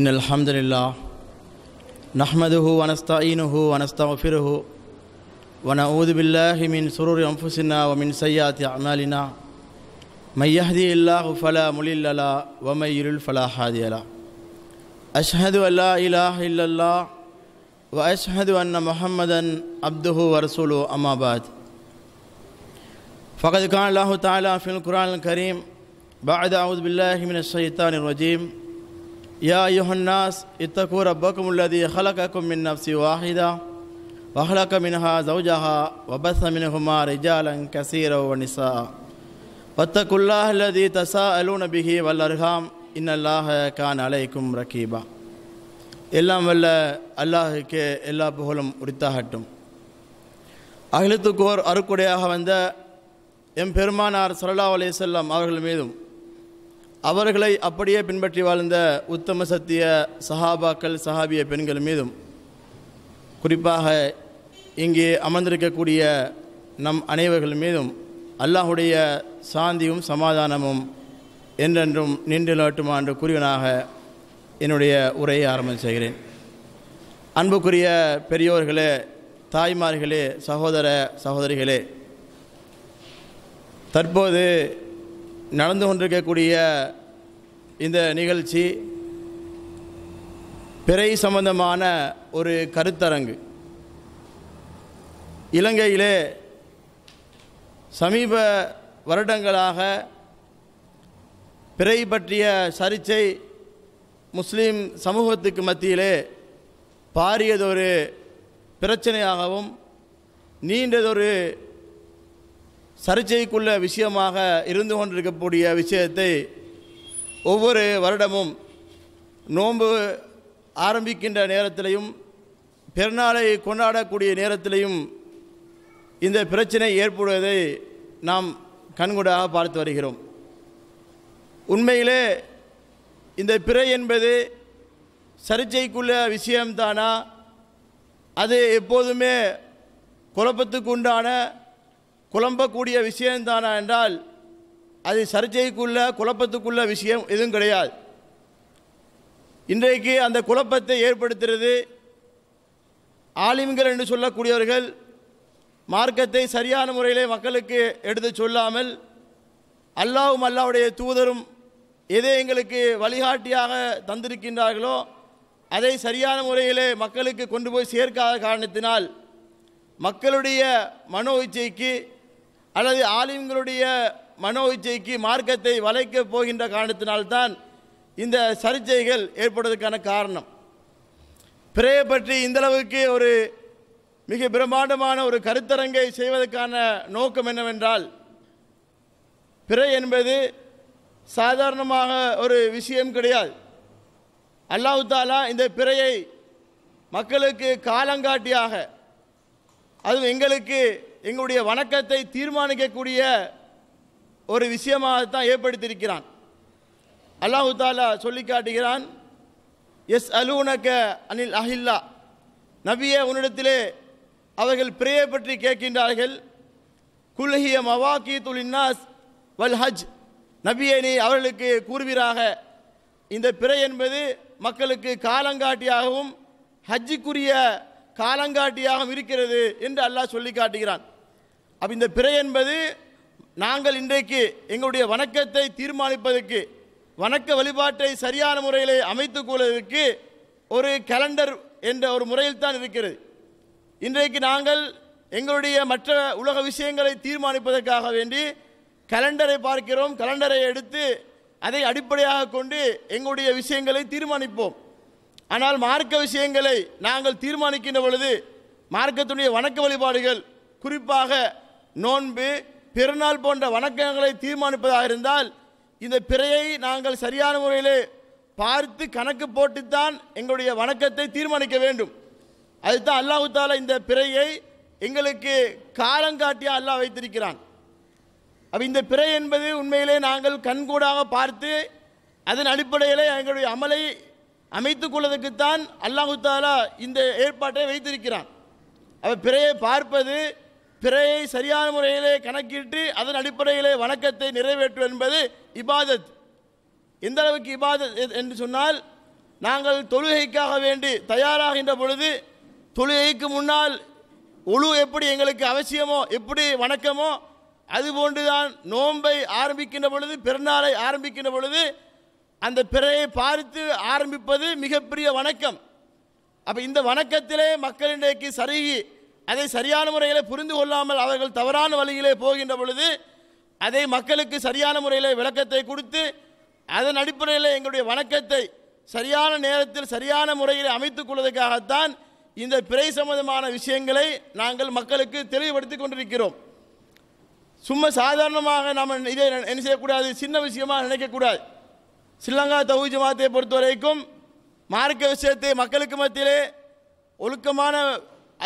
إن الحمد لله نحمده ونستعينه ونستغفره ونعوذ بالله من سرور أنفسنا ومن سيئات أعمالنا من يهدي الله فلا مضل له ومن يضلل فلا هادي له أشهد أن لا إله إلا الله وأشهد أن محمدا عبده ورسوله أما بعد فقد قال الله تعالى في القرآن الكريم بعد أعوذ بالله من الشيطان الرجيم يا أيها الناس اتقوا ربكم الذي خلقكم من نفس واحدة وخلق منها زوجها وبث منهما رجالا كثيرا ونساء واتقوا الله الذي تساءلون به والأرحام إن الله كان عليكم ركيبا எல்லாம் வல்ல அல்லாஹுக்கே எல்லா புகழும் உரித்தாகட்டும் அகிலத்துக்கோர் அருக்குடையாக வந்த எம்பெருமானார் சல்லா அலி செல்லம் அவர்கள் மீதும் அவர்களை அப்படியே பின்பற்றி வாழ்ந்த உத்தம சத்திய சஹாபாக்கள் சஹாபிய பெண்கள் மீதும் குறிப்பாக இங்கே அமர்ந்திருக்கக்கூடிய நம் அனைவர்கள் மீதும் அல்லாஹுடைய சாந்தியும் சமாதானமும் என்றென்றும் நின்று நிலட்டுமா என்று கூறியனாக என்னுடைய உரையை ஆரம்பம் செய்கிறேன் அன்புக்குரிய பெரியோர்களே தாய்மார்களே சகோதர சகோதரிகளே தற்போது நடந்து கொண்டிருக்கக்கூடிய இந்த நிகழ்ச்சி பிறை சம்பந்தமான ஒரு கருத்தரங்கு இலங்கையிலே சமீப வருடங்களாக பிறை பற்றிய சர்ச்சை முஸ்லீம் சமூகத்துக்கு மத்தியிலே பாரியதொரு பிரச்சனையாகவும் நீண்டதொரு சர்ச்சைக்குள்ள விஷயமாக இருந்து கொண்டிருக்கக்கூடிய விஷயத்தை ஒவ்வொரு வருடமும் நோன்பு ஆரம்பிக்கின்ற நேரத்திலையும் பெருநாளை கொண்டாடக்கூடிய நேரத்திலையும் இந்த பிரச்சனை ஏற்படுவதை நாம் கண்கூடாக பார்த்து வருகிறோம் உண்மையிலே இந்த பிறை என்பது சரிச்சைக்குள்ள விஷயம்தானா அது எப்போதுமே குழப்பத்துக்கு உண்டான குழம்பக்கூடிய விஷயம்தானா என்றால் அது சர்ச்சைக்குள்ள குழப்பத்துக்குள்ள விஷயம் எதுவும் கிடையாது இன்றைக்கு அந்த குழப்பத்தை ஏற்படுத்துகிறது ஆலிம்கள் என்று சொல்லக்கூடியவர்கள் மார்க்கத்தை சரியான முறையிலே மக்களுக்கு எடுத்து சொல்லாமல் அல்லாவும் அல்லாவுடைய தூதரும் எதை எங்களுக்கு வழிகாட்டியாக தந்திருக்கின்றார்களோ அதை சரியான முறையிலே மக்களுக்கு கொண்டு போய் சேர்க்காத காரணத்தினால் மக்களுடைய மனோ இச்சைக்கு அல்லது ஆலிம்களுடைய மனோ இச்சைக்கு மார்க்கத்தை வளைக்க போகின்ற காரணத்தினால்தான் இந்த சர்ச்சைகள் ஏற்படுவதற்கான காரணம் பிறையை பற்றி இந்தளவுக்கு ஒரு மிக பிரம்மாண்டமான ஒரு கருத்தரங்கை செய்வதற்கான நோக்கம் என்னவென்றால் பிறை என்பது சாதாரணமாக ஒரு விஷயம் கிடையாது அல்லாஹாலா இந்த பிறையை மக்களுக்கு காலங்காட்டியாக அதுவும் எங்களுக்கு எங்களுடைய வணக்கத்தை தீர்மானிக்கக்கூடிய ஒரு விஷயமாகத்தான் ஏற்படுத்தியிருக்கிறான் அல்லாஹு தாலா சொல்லி காட்டுகிறான் எஸ் அலூனக அனில் அஹில்லா நபிய உன்னிடத்திலே அவர்கள் பிரேயை பற்றி கேட்கின்றார்கள் குலகிய மவாக்கி துலின்னாஸ் வல் ஹஜ் நபியை நீ அவர்களுக்கு கூறுவீராக இந்த பிறை என்பது மக்களுக்கு காலங்காட்டியாகவும் ஹஜ்ஜுக்குரிய காலங்காட்டியாகவும் இருக்கிறது என்று அல்லாஹ் சொல்லி காட்டுகிறான் அப்போ இந்த பிறை என்பது நாங்கள் இன்றைக்கு எங்களுடைய வணக்கத்தை தீர்மானிப்பதற்கு வணக்க வழிபாட்டை சரியான முறையில் அமைத்துக் கொள்வதற்கு ஒரு கேலண்டர் என்ற ஒரு முறையில் தான் இருக்கிறது இன்றைக்கு நாங்கள் எங்களுடைய மற்ற உலக விஷயங்களை தீர்மானிப்பதற்காக வேண்டி கலண்டரை பார்க்கிறோம் கலண்டரை எடுத்து அதை அடிப்படையாக கொண்டு எங்களுடைய விஷயங்களை தீர்மானிப்போம் ஆனால் மார்க்க விஷயங்களை நாங்கள் தீர்மானிக்கின்ற பொழுது மார்க்கத்துடைய வணக்க வழிபாடுகள் குறிப்பாக நோன்பு பெருநாள் போன்ற வணக்கங்களை தீர்மானிப்பதாக இருந்தால் இந்த பிறையை நாங்கள் சரியான முறையில் பார்த்து கணக்கு போட்டுத்தான் எங்களுடைய வணக்கத்தை தீர்மானிக்க வேண்டும் அதுதான் அல்லாஹு தாலா இந்த பிறையை எங்களுக்கு காலங்காட்டியாக அல்லாஹ் வைத்திருக்கிறான் அப்போ இந்த பிறை என்பது உண்மையிலே நாங்கள் கண்கூடாக பார்த்து அதன் அடிப்படையில் எங்களுடைய அமலை அமைத்து கொள்வதற்குத்தான் அல்லாஹு தாலா இந்த ஏற்பாட்டை வைத்திருக்கிறான் அவர் பிறையை பார்ப்பது பிறையை சரியான முறையிலே கணக்கிட்டு அதன் அடிப்படையிலே வணக்கத்தை நிறைவேற்றும் என்பது இபாதத் எந்த அளவுக்கு இபாதத் என்று சொன்னால் நாங்கள் தொழுகைக்காக வேண்டி தயாராகின்ற பொழுது தொழுகைக்கு முன்னால் ஒழு எப்படி எங்களுக்கு அவசியமோ எப்படி வணக்கமோ அதுபோன்றுதான் நோன்பை ஆரம்பிக்கின்ற பொழுது பிறநாளை ஆரம்பிக்கின்ற பொழுது அந்த பிறையை பார்த்து ஆரம்பிப்பது மிகப்பெரிய வணக்கம் அப்போ இந்த வணக்கத்திலே மக்களிடையே சருகி அதை சரியான முறையில் புரிந்து கொள்ளாமல் அவர்கள் தவறான வழியிலே போகின்ற பொழுது அதை மக்களுக்கு சரியான முறையில் விளக்கத்தை கொடுத்து அதன் அடிப்படையில் எங்களுடைய வணக்கத்தை சரியான நேரத்தில் சரியான முறையில் அமைத்துக் கொள்வதற்காகத்தான் இந்த பிறை சம்பந்தமான விஷயங்களை நாங்கள் மக்களுக்கு தெளிவுபடுத்தி கொண்டிருக்கிறோம் சும்மா சாதாரணமாக நாம் இதை என்ன செய்யக்கூடாது சின்ன விஷயமாக நினைக்கக்கூடாது ஸ்ரீலங்கா தகுதி ஜமாத்தை பொறுத்த வரைக்கும் மார்க்க விஷயத்தை மக்களுக்கு மத்தியிலே ஒழுக்கமான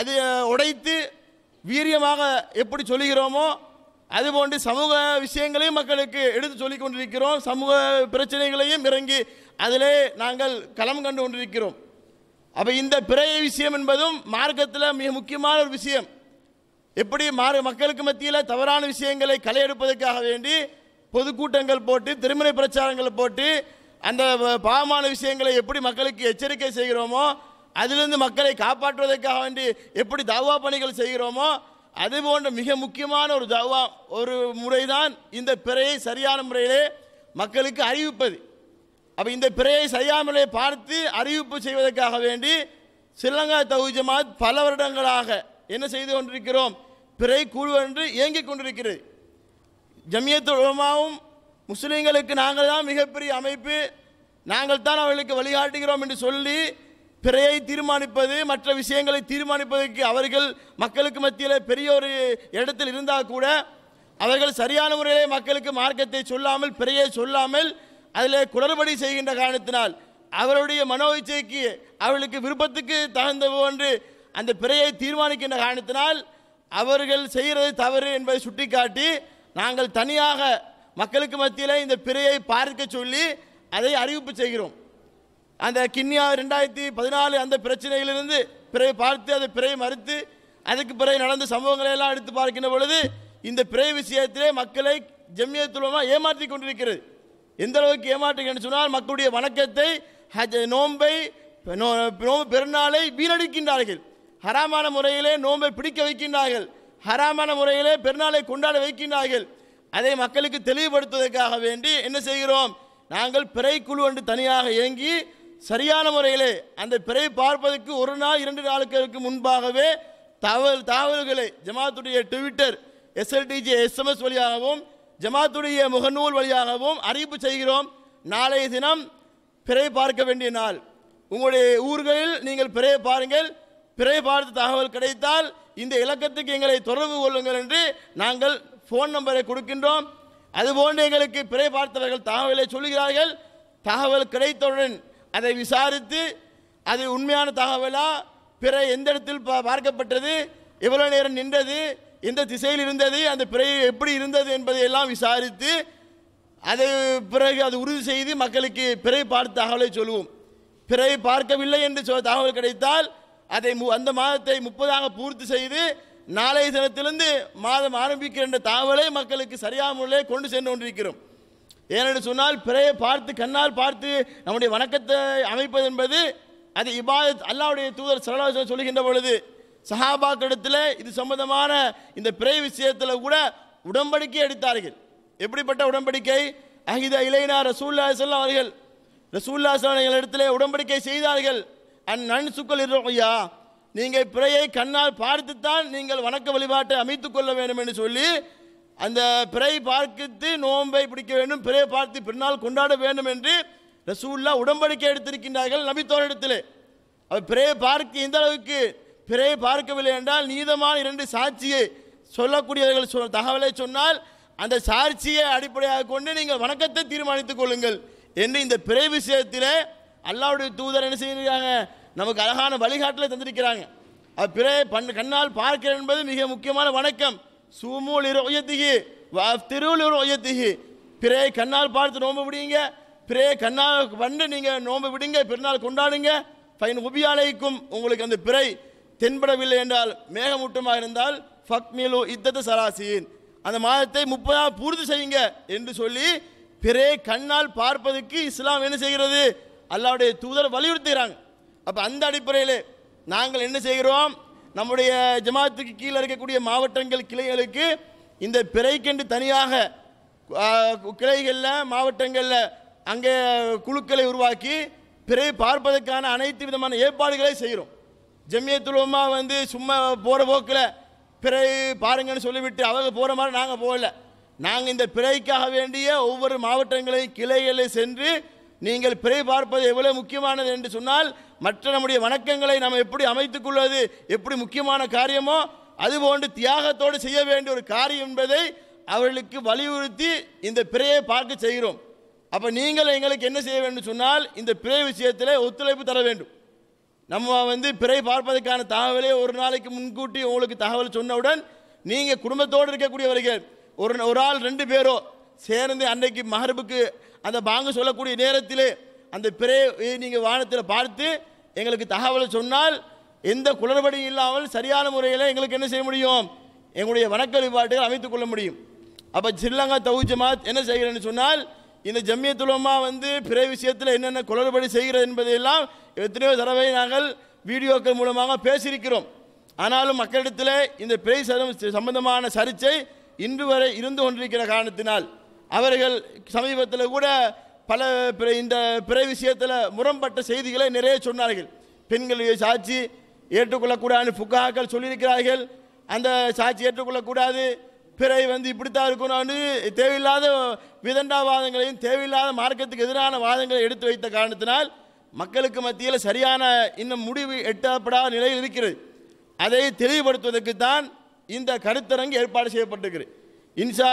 அது உடைத்து வீரியமாக எப்படி சொல்லுகிறோமோ அதுபோன்று சமூக விஷயங்களையும் மக்களுக்கு எடுத்து சொல்லிக் கொண்டிருக்கிறோம் சமூக பிரச்சனைகளையும் இறங்கி அதிலே நாங்கள் களம் கண்டு கொண்டிருக்கிறோம் அப்போ இந்த பிறைய விஷயம் என்பதும் மார்க்கத்தில் மிக முக்கியமான ஒரு விஷயம் எப்படி மாறு மக்களுக்கு மத்தியில் தவறான விஷயங்களை களை எடுப்பதற்காக வேண்டி பொதுக்கூட்டங்கள் போட்டு திருமண பிரச்சாரங்கள் போட்டு அந்த பாவமான விஷயங்களை எப்படி மக்களுக்கு எச்சரிக்கை செய்கிறோமோ அதிலிருந்து மக்களை காப்பாற்றுவதற்காக வேண்டி எப்படி தவா பணிகள் செய்கிறோமோ அது போன்ற மிக முக்கியமான ஒரு தவா ஒரு முறை தான் இந்த பிறையை சரியான முறையிலே மக்களுக்கு அறிவிப்பது அப்போ இந்த பிறையை செய்யாமலே பார்த்து அறிவிப்பு செய்வதற்காக வேண்டி சிலங்கா தகுஜமா பல வருடங்களாக என்ன செய்து கொண்டிருக்கிறோம் பிறை குழு என்று இயங்கிக் கொண்டிருக்கிறது ஜமியத்துமாவும் முஸ்லீம்களுக்கு நாங்கள் தான் மிகப்பெரிய அமைப்பு நாங்கள் தான் அவர்களுக்கு வழிகாட்டுகிறோம் என்று சொல்லி பிறையை தீர்மானிப்பது மற்ற விஷயங்களை தீர்மானிப்பதற்கு அவர்கள் மக்களுக்கு மத்தியில் பெரிய ஒரு இடத்தில் இருந்தால் கூட அவர்கள் சரியான முறையிலே மக்களுக்கு மார்க்கத்தை சொல்லாமல் பிறையை சொல்லாமல் அதில் குளறுபடி செய்கின்ற காரணத்தினால் அவருடைய மனோ இச்சைக்கு அவர்களுக்கு விருப்பத்துக்கு தகுந்த போன்று அந்த பிறையை தீர்மானிக்கின்ற காரணத்தினால் அவர்கள் செய்கிறது தவறு என்பதை சுட்டிக்காட்டி நாங்கள் தனியாக மக்களுக்கு மத்தியில் இந்த பிறையை பார்க்க சொல்லி அதை அறிவிப்பு செய்கிறோம் அந்த கிண்ணியா ரெண்டாயிரத்தி பதினாலு அந்த பிரச்சனைகளிலிருந்து பிறகு பார்த்து அதை பிறகு மறுத்து அதுக்கு பிறகு நடந்த சம்பவங்களை எல்லாம் எடுத்து பார்க்கின்ற பொழுது இந்த பிறை விஷயத்திலே மக்களை ஜம்மியத்துலமாக ஏமாற்றி கொண்டிருக்கிறது எந்த அளவுக்கு ஏமாற்றுகிறேன்னு சொன்னால் மக்களுடைய வணக்கத்தை நோன்பை நோம்பு பெருநாளை வீணடிக்கின்றார்கள் ஹராமான முறையிலே நோன்பை பிடிக்க வைக்கின்றார்கள் ஹராமான முறையிலே பெருநாளை கொண்டாட வைக்கின்றார்கள் அதை மக்களுக்கு தெளிவுபடுத்துவதற்காக வேண்டி என்ன செய்கிறோம் நாங்கள் பிறை குழு என்று தனியாக இயங்கி சரியான முறையிலே அந்த பிறை பார்ப்பதற்கு ஒரு நாள் இரண்டு நாளுக்கு முன்பாகவே தகவல் தகவல்களை ஜமாத்துடைய ட்விட்டர் எஸ்எல்டிஜி எஸ்எம்எஸ் வழியாகவும் ஜமாத்துடைய முகநூல் வழியாகவும் அறிவிப்பு செய்கிறோம் நாளைய தினம் பிறை பார்க்க வேண்டிய நாள் உங்களுடைய ஊர்களில் நீங்கள் பிறையை பாருங்கள் பிறை பார்த்து தகவல் கிடைத்தால் இந்த இலக்கத்துக்கு எங்களை தொடர்பு கொள்ளுங்கள் என்று நாங்கள் ஃபோன் நம்பரை கொடுக்கின்றோம் அதுபோன்று எங்களுக்கு பிறை பார்த்தவர்கள் தகவலை சொல்கிறார்கள் தகவல் கிடைத்தவுடன் அதை விசாரித்து அது உண்மையான தகவலா பிற எந்த இடத்தில் பார்க்கப்பட்டது எவ்வளோ நேரம் நின்றது எந்த திசையில் இருந்தது அந்த பிறை எப்படி இருந்தது என்பதை எல்லாம் விசாரித்து அதை பிறகு அது உறுதி செய்து மக்களுக்கு பிறை பார்த்து தகவலை சொல்லுவோம் பிறை பார்க்கவில்லை என்று தகவல் கிடைத்தால் அதை அந்த மாதத்தை முப்பதாக பூர்த்தி செய்து நாளைய தினத்திலிருந்து மாதம் ஆரம்பிக்கிற தகவலை மக்களுக்கு சரியாக முறையில் கொண்டு சென்று கொண்டிருக்கிறோம் ஏனென்று சொன்னால் பிறையை பார்த்து கண்ணால் பார்த்து நம்முடைய வணக்கத்தை அமைப்பது என்பது அது இபாதத் அல்லாவுடைய தூதர் சரலாசன் சொல்கின்ற பொழுது சஹாபாக்கிடத்தில் இது சம்பந்தமான இந்த பிறை விஷயத்தில் கூட உடன்படிக்கை எடுத்தார்கள் எப்படிப்பட்ட உடன்படிக்கை அஹித இலைனா ரசூல்லா சொல்லம் அவர்கள் ரசூல்லா செல்ல இடத்துல உடன்படிக்கை செய்தார்கள் அந் சுக்கல் இருக்கையா நீங்கள் பிறையை கண்ணால் பார்த்துத்தான் நீங்கள் வணக்க வழிபாட்டை அமைத்துக் கொள்ள வேண்டும் என்று சொல்லி அந்த பிறை பார்க்கத்து நோன்பை பிடிக்க வேண்டும் பிறையை பார்த்து பின்னால் கொண்டாட வேண்டும் என்று ரசூல்லா உடம்படிக்கை எடுத்திருக்கின்றார்கள் நபித்தோரிடத்தில் அவர் பிறையை பார்க்க எந்த அளவுக்கு பிறையை பார்க்கவில்லை என்றால் நீதமான இரண்டு சாட்சியை சொல்லக்கூடியவர்கள் சொல் தகவலை சொன்னால் அந்த சாட்சியை அடிப்படையாக கொண்டு நீங்கள் வணக்கத்தை தீர்மானித்துக் கொள்ளுங்கள் என்று இந்த பிறை விஷயத்தில் அல்லாவுடைய தூதர் என்ன செய்கிறாங்க நமக்கு அழகான வழிகாட்டில் தந்திருக்கிறாங்க அவர் பிறையை பண் கண்ணால் பார்க்கிறேன் என்பது மிக முக்கியமான வணக்கம் சூமூலி ரொயத்திகி திருவில் ரொயத்திகி பிறே கண்ணால் பார்த்து நோம்பு விடுங்க பிறே கண்ணால் வந்து நீங்கள் நோம்பு விடுங்க பிறநாள் கொண்டாடுங்க ஃபைன் உபியாலைக்கும் உங்களுக்கு அந்த பிறை தென்படவில்லை என்றால் மேகமூட்டமாக இருந்தால் ஃபக்மிலு இத்தத சராசியின் அந்த மாதத்தை முப்பதாக பூர்த்தி செய்யுங்க என்று சொல்லி பிறே கண்ணால் பார்ப்பதற்கு இஸ்லாம் என்ன செய்கிறது அல்லாவுடைய தூதர் வலியுறுத்துகிறாங்க அப்போ அந்த அடிப்படையில் நாங்கள் என்ன செய்கிறோம் நம்முடைய ஜமாத்துக்கு கீழே இருக்கக்கூடிய மாவட்டங்கள் கிளைகளுக்கு இந்த பிறைக்கென்று தனியாக கிளைகளில் மாவட்டங்களில் அங்கே குழுக்களை உருவாக்கி பிறை பார்ப்பதற்கான அனைத்து விதமான ஏற்பாடுகளை செய்கிறோம் ஜம்யத்துலமாக வந்து சும்மா போகிற போக்கில் பிறை பாருங்கன்னு சொல்லிவிட்டு அவங்க போகிற மாதிரி நாங்கள் போகலை நாங்கள் இந்த பிறைக்காக வேண்டிய ஒவ்வொரு மாவட்டங்களையும் கிளைகளை சென்று நீங்கள் பிறை பார்ப்பது எவ்வளவு முக்கியமானது என்று சொன்னால் மற்ற நம்முடைய வணக்கங்களை நாம் எப்படி அமைத்துக் கொள்வது எப்படி முக்கியமான காரியமோ அதுபோன்று தியாகத்தோடு செய்ய வேண்டிய ஒரு காரியம் என்பதை அவர்களுக்கு வலியுறுத்தி இந்த பிறையை பார்க்க செய்கிறோம் அப்போ நீங்கள் எங்களுக்கு என்ன செய்ய வேண்டும் சொன்னால் இந்த பிறை விஷயத்தில் ஒத்துழைப்பு தர வேண்டும் நம்ம வந்து பிறை பார்ப்பதற்கான தகவலை ஒரு நாளைக்கு முன்கூட்டி உங்களுக்கு தகவல் சொன்னவுடன் நீங்கள் குடும்பத்தோடு இருக்கக்கூடியவர்கள் ஒரு ஒரு ஆள் ரெண்டு பேரோ சேர்ந்து அன்றைக்கு மகரபுக்கு அந்த பாங்க சொல்லக்கூடிய நேரத்தில் அந்த பிறையை நீங்கள் வானத்தில் பார்த்து எங்களுக்கு தகவலை சொன்னால் எந்த குளறுபடியும் இல்லாமல் சரியான முறையில் எங்களுக்கு என்ன செய்ய முடியும் எங்களுடைய வணக்க வழிபாட்டுகள் அமைத்துக் கொள்ள முடியும் அப்போ ஜில்லங்கா தவு ஜமாத் என்ன செய்கிறேன்னு சொன்னால் இந்த ஜம்யத்துலமாக வந்து பிற விஷயத்தில் என்னென்ன குளறுபடி செய்கிறது என்பதையெல்லாம் எத்தனையோ தடவை நாங்கள் வீடியோக்கள் மூலமாக பேசியிருக்கிறோம் ஆனாலும் மக்களிடத்தில் இந்த பிறை சம்பந்தமான சரிச்சை இன்று வரை இருந்து கொண்டிருக்கிற காரணத்தினால் அவர்கள் சமீபத்தில் கூட பல இந்த பிற விஷயத்தில் முரம்பட்ட செய்திகளை நிறைய சொன்னார்கள் பெண்களுடைய சாட்சி ஏற்றுக்கொள்ளக்கூடாது புக்காக்கள் சொல்லியிருக்கிறார்கள் அந்த சாட்சி ஏற்றுக்கொள்ளக்கூடாது பிறை வந்து இப்படித்தான் இருக்கணும்னு தேவையில்லாத விதண்டாவாதங்களையும் தேவையில்லாத மார்க்கத்துக்கு எதிரான வாதங்களை எடுத்து வைத்த காரணத்தினால் மக்களுக்கு மத்தியில் சரியான இன்னும் முடிவு எட்டப்படாத நிலையில் இருக்கிறது அதை தெளிவுபடுத்துவதற்கு தான் இந்த கருத்தரங்கு ஏற்பாடு செய்யப்பட்டிருக்கிறது இன்ஷா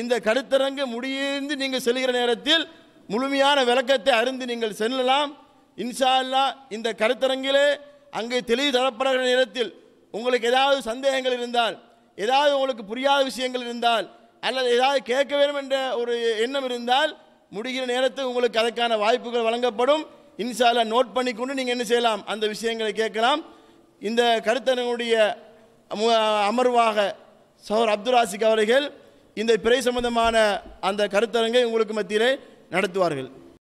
இந்த கருத்தரங்கு முடிந்து நீங்கள் செல்கிற நேரத்தில் முழுமையான விளக்கத்தை அறிந்து நீங்கள் செல்லலாம் இன்ஷா இந்த கருத்தரங்கிலே அங்கே தெளிவு தரப்படுகிற நேரத்தில் உங்களுக்கு ஏதாவது சந்தேகங்கள் இருந்தால் ஏதாவது உங்களுக்கு புரியாத விஷயங்கள் இருந்தால் அல்லது ஏதாவது கேட்க வேண்டும் என்ற ஒரு எண்ணம் இருந்தால் முடிகிற நேரத்தில் உங்களுக்கு அதற்கான வாய்ப்புகள் வழங்கப்படும் இன்ஷால்லா நோட் பண்ணிக்கொண்டு நீங்கள் என்ன செய்யலாம் அந்த விஷயங்களை கேட்கலாம் இந்த கருத்தரங்களுடைய அமர்வாக சௌர் அப்துல் ராசிக் அவர்கள் இந்த பிறை சம்பந்தமான அந்த கருத்தரங்கை உங்களுக்கு மத்தியிலே நடத்துவார்கள்